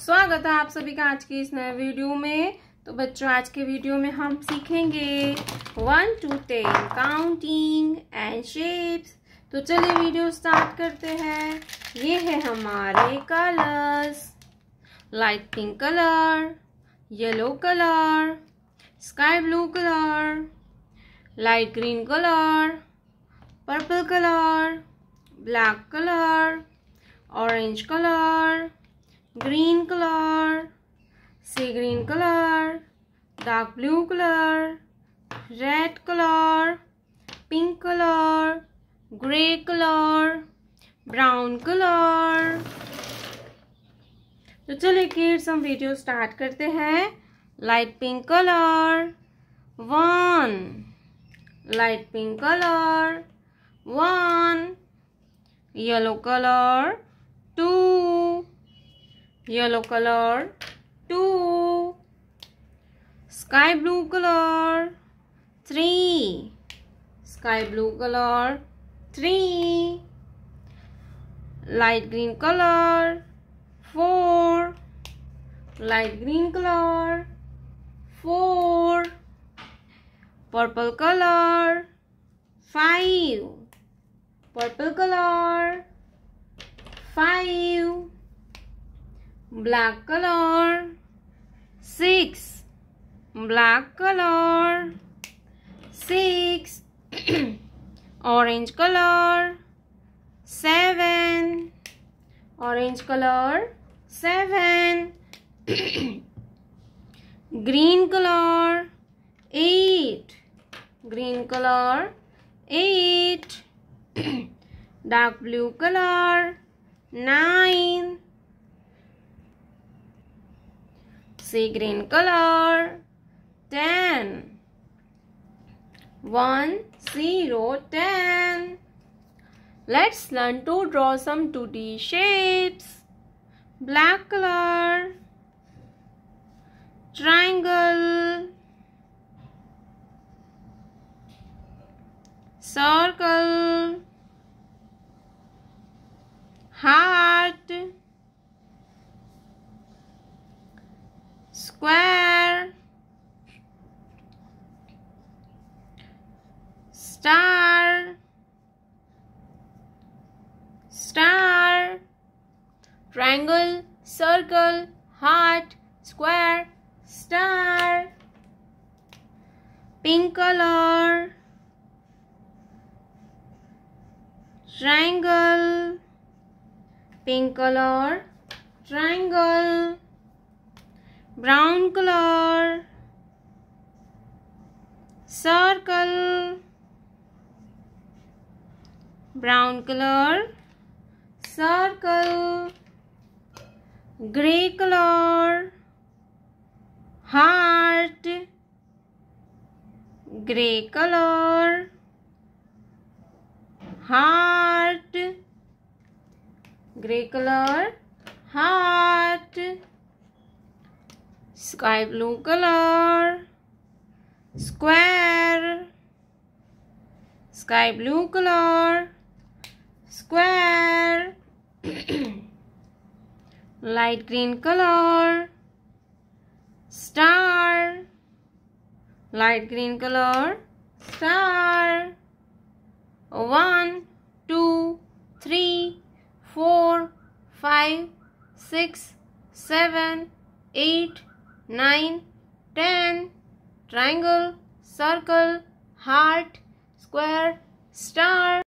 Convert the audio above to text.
स्वागत है आप सभी का आज की इस नए वीडियो में तो बच्चों आज के वीडियो में हम सीखेंगे one two ten counting and shapes तो चलिए वीडियो स्टार्ट करते हैं ये है हमारे colours light pink colour yellow colour sky blue colour light green colour purple colour black colour orange colour green color sea green color dark blue color red color pink color gray color brown color तो चलिए kids हम video start करते हैं light pink colour one light pink colour one yellow colour two yellow color 2 sky blue color 3 sky blue color 3 light green color 4 light green color 4 purple color 5 purple color 5 black color six black color six orange color seven orange color seven green color eight green color eight dark blue color nine see green color. 10. 1, 0, 10. Let's learn to draw some 2D shapes. Black color. Triangle. Circle. Heart. star star triangle circle heart square star pink color triangle pink color triangle brown color circle brown color circle gray color heart gray color heart gray color heart sky blue color square sky blue color square light green color star light green color star one two three four five six seven eight nine ten triangle circle heart square star